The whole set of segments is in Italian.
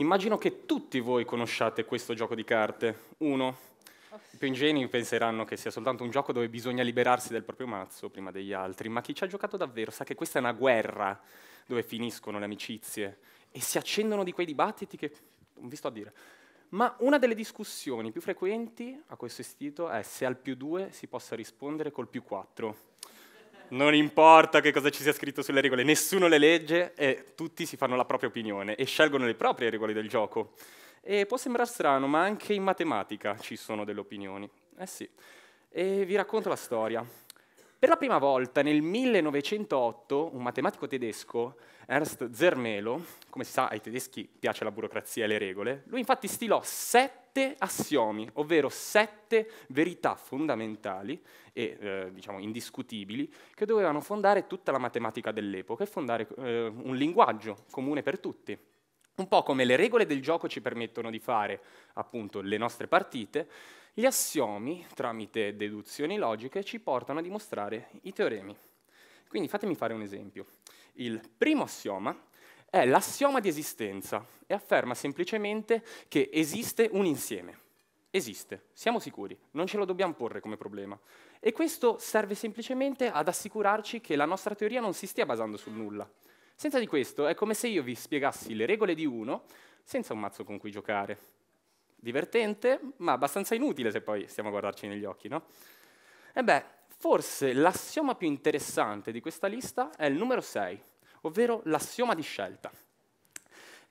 Immagino che tutti voi conosciate questo gioco di carte. Uno. I più ingenui penseranno che sia soltanto un gioco dove bisogna liberarsi del proprio mazzo prima degli altri, ma chi ci ha giocato davvero sa che questa è una guerra dove finiscono le amicizie e si accendono di quei dibattiti che non vi sto a dire. Ma una delle discussioni più frequenti a questo istituto è se al più 2 si possa rispondere col più 4 non importa che cosa ci sia scritto sulle regole, nessuno le legge e tutti si fanno la propria opinione e scelgono le proprie regole del gioco. E può sembrare strano, ma anche in matematica ci sono delle opinioni. Eh sì. E vi racconto la storia. Per la prima volta nel 1908 un matematico tedesco, Ernst Zermelo, come si sa ai tedeschi piace la burocrazia e le regole, lui infatti stilò sette assiomi, ovvero sette verità fondamentali e eh, diciamo indiscutibili che dovevano fondare tutta la matematica dell'epoca e fondare eh, un linguaggio comune per tutti. Un po' come le regole del gioco ci permettono di fare appunto le nostre partite, gli assiomi, tramite deduzioni logiche, ci portano a dimostrare i teoremi. Quindi fatemi fare un esempio. Il primo assioma è l'assioma di esistenza e afferma semplicemente che esiste un insieme. Esiste, siamo sicuri, non ce lo dobbiamo porre come problema. E questo serve semplicemente ad assicurarci che la nostra teoria non si stia basando sul nulla, senza di questo è come se io vi spiegassi le regole di uno senza un mazzo con cui giocare. Divertente, ma abbastanza inutile se poi stiamo a guardarci negli occhi, no? E beh, forse l'assioma più interessante di questa lista è il numero 6, ovvero l'assioma di scelta.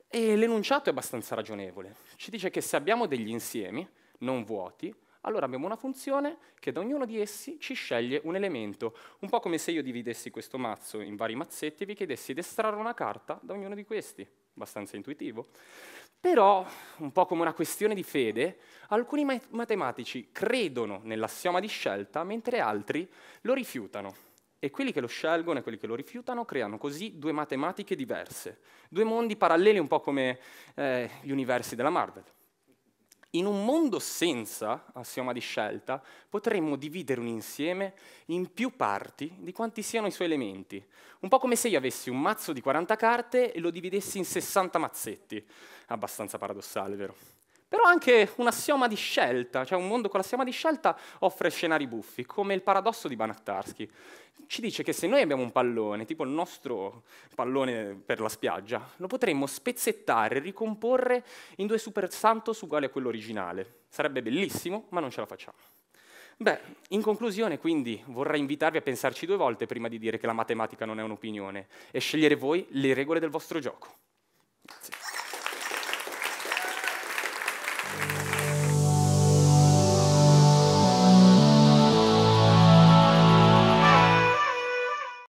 E l'enunciato è abbastanza ragionevole. Ci dice che se abbiamo degli insiemi non vuoti, allora abbiamo una funzione che da ognuno di essi ci sceglie un elemento, un po' come se io dividessi questo mazzo in vari mazzetti e vi chiedessi di estrarre una carta da ognuno di questi, abbastanza intuitivo. Però, un po' come una questione di fede, alcuni matematici credono nell'assioma di scelta, mentre altri lo rifiutano. E quelli che lo scelgono e quelli che lo rifiutano creano così due matematiche diverse, due mondi paralleli un po' come eh, gli universi della Marvel. In un mondo senza assioma di scelta potremmo dividere un insieme in più parti di quanti siano i suoi elementi. Un po' come se io avessi un mazzo di 40 carte e lo dividessi in 60 mazzetti. Abbastanza paradossale, vero? Però anche un assioma di scelta, cioè un mondo con l'assioma di scelta offre scenari buffi, come il paradosso di Banachtarsky ci dice che se noi abbiamo un pallone, tipo il nostro pallone per la spiaggia, lo potremmo spezzettare, ricomporre in due super santos uguali a quello originale. Sarebbe bellissimo, ma non ce la facciamo. Beh, in conclusione quindi vorrei invitarvi a pensarci due volte prima di dire che la matematica non è un'opinione e scegliere voi le regole del vostro gioco.